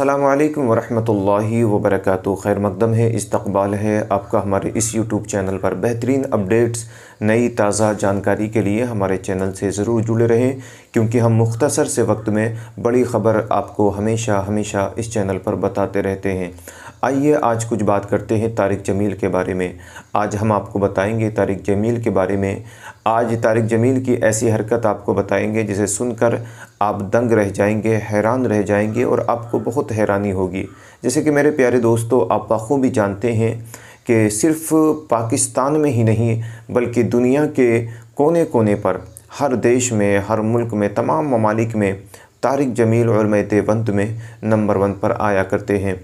अल्लाम वरहमल वबरक खैर मकदम है इस्तबाल है आपका हमारे इस यूट्यूब चैनल पर बेहतरीन अपडेट्स नई ताज़ा जानकारी के लिए हमारे चैनल से ज़रूर जुड़े रहें क्योंकि हम मुख्तसर से वक्त में बड़ी ख़बर आपको हमेशा हमेशा इस चैनल पर बताते रहते हैं आइए आज कुछ बात करते हैं तारिक जमील के बारे में आज हम आपको बताएँगे तारिक जमील के बारे में आज तारिक जमील की ऐसी हरकत आपको बताएंगे जिसे सुनकर आप दंग रह जाएंगे हैरान रह जाएंगे और आपको बहुत हैरानी होगी जैसे कि मेरे प्यारे दोस्तों आप बखूबी जानते हैं कि सिर्फ पाकिस्तान में ही नहीं बल्कि दुनिया के कोने कोने पर हर देश में हर मुल्क में तमाम ममालिक में तारिक जमील और देवंत में नंबर वन पर आया करते हैं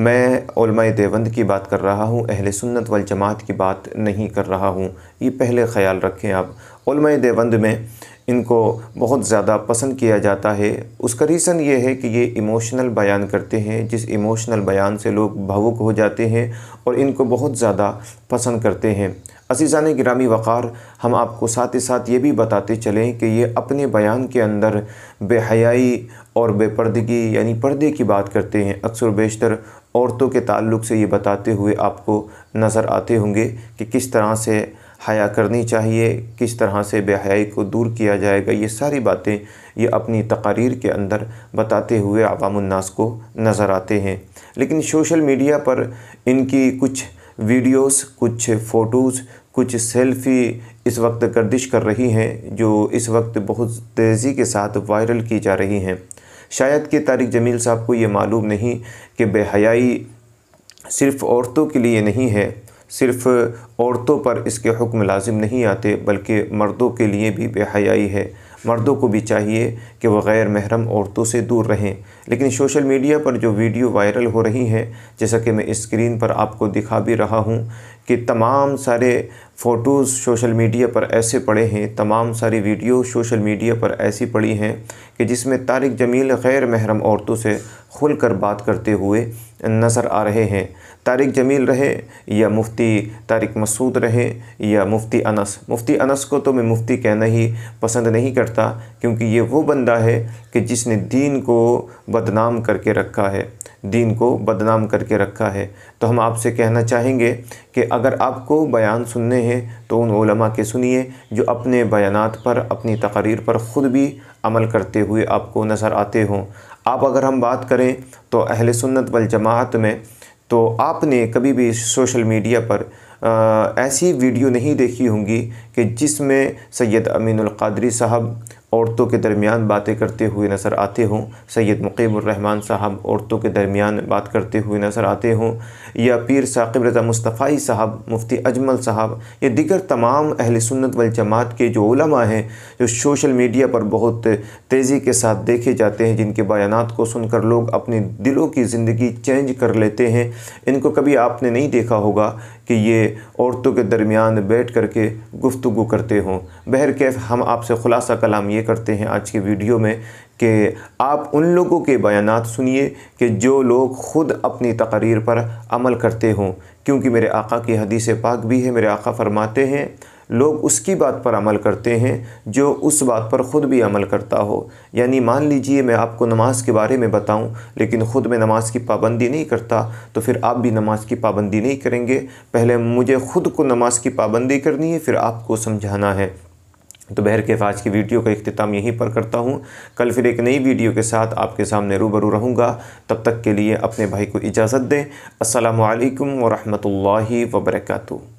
मैं देवंद की बात कर रहा हूँ अहल सुन्नत वल जमात की बात नहीं कर रहा हूँ ये पहले ख्याल रखें आप देवंद में इनको बहुत ज़्यादा पसंद किया जाता है उसका रीज़न ये है कि ये इमोशनल बयान करते हैं जिस इमोशनल बयान से लोग भावुक हो जाते हैं और इनको बहुत ज़्यादा पसंद करते हैं असीजान ग्रामी वक़ार हम आपको साथ ही साथ ये भी बताते चलें कि ये अपने बयान के अंदर बेहयाई और बेपर्दगी यानी पर्दे की बात करते हैं अक्सर बेशतर औरतों के ताल्लुक से ये बताते हुए आपको नज़र आते होंगे कि किस तरह से हया करनी चाहिए किस तरह से बेहयाई को दूर किया जाएगा ये सारी बातें ये अपनी तकारीर के अंदर बताते हुए अवामन्नास को नज़र आते हैं लेकिन सोशल मीडिया पर इनकी कुछ वीडियोस कुछ फ़ोटोज़ कुछ सेल्फ़ी इस वक्त गर्दिश कर रही हैं जो इस वक्त बहुत तेज़ी के साथ वायरल की जा रही हैं शायद कि तारिक जमील साहब को ये मालूम नहीं कि बेहयाई सिर्फ़ औरतों के लिए नहीं है सिर्फ़ औरतों पर इसके हुक्म लाजिम नहीं आते बल्कि मर्दों के लिए भी बेहयाई है मर्दों को भी चाहिए कि वह गैर महरम औरतों से दूर रहें लेकिन सोशल मीडिया पर जो वीडियो वायरल हो रही हैं जैसा कि मैं स्क्रीन पर आपको दिखा भी रहा हूँ कि तमाम सारे फ़ोटोज़ सोशल मीडिया पर ऐसे पड़े हैं तमाम सारी वीडियो सोशल मीडिया पर ऐसी पड़ी हैं कि जिसमें तारिक जमील गैर महरम औरतों से खुल कर बात करते हुए नज़र आ रहे हैं तारिक जमील रहे या मुफ्ती तारिक मसूद रहे या मुफ्ती अनस मुफ्ती अनस को तो मैं मुफ्ती कहना ही पसंद नहीं करता क्योंकि ये वो बंदा है कि जिसने दीन को बदनाम करके रखा है दीन को बदनाम करके रखा है तो हम आपसे कहना चाहेंगे कि अगर आपको बयान सुनने हैं तो उन ओलमा के सुनिए जो अपने बयान पर अपनी तकरीर पर ख़ुद भी अमल करते हुए आपको नज़र आते हों आप अगर हम बात करें तो अहल सुन्नत वल जमात में तो आपने कभी भी सोशल मीडिया पर आ, ऐसी वीडियो नहीं देखी होंगी कि जिसमें सैयद अमीन क़ादरी साहब औरतों के दरमियान बातें करते हुए नज़र आते हों सैयद मुकीमरहमान साहब औरतों के दरमियान बात करते हुए नज़र आते हों या पीर साकिब रज़ा मुस्तफ़ाई साहब मुफ्ती अजमल साहब या दिगर तमाम अहल सुन्नत वल जमात के जो उलमा हैं जो सोशल मीडिया पर बहुत तेज़ी के साथ देखे जाते हैं जिनके बयान को सुनकर लोग अपने दिलों की ज़िंदगी चेंज कर लेते हैं इनको कभी आपने नहीं देखा होगा कि ये औरतों के दरमियान बैठ करके गुफ्तु करते हों बहर कैफ हम आपसे ख़ुलासा कलाम ये करते हैं आज के वीडियो में कि आप उन लोगों के बयान सुनिए कि जो लोग ख़ुद अपनी तकरीर पर अमल करते हों क्योंकि मेरे आका की हदीस पाक भी है मेरे आका फरमाते हैं लोग उसकी बात पर अमल करते हैं जो उस बात पर ख़ुद भी अमल करता हो यानी मान लीजिए मैं आपको नमाज़ के बारे में बताऊं लेकिन ख़ुद मैं नमाज़ की पाबंदी नहीं करता तो फिर आप भी नमाज़ की पाबंदी नहीं करेंगे पहले मुझे ख़ुद को नमाज़ की पाबंदी करनी है फिर आपको समझाना है तो बहर के आज की वीडियो का अख्ताम यहीं पर करता हूँ कल फिर एक नई वीडियो के साथ आपके सामने रूबरू रहूँगा तब तक के लिए अपने भाई को इजाज़त दें असलकम वरहमल वबरकू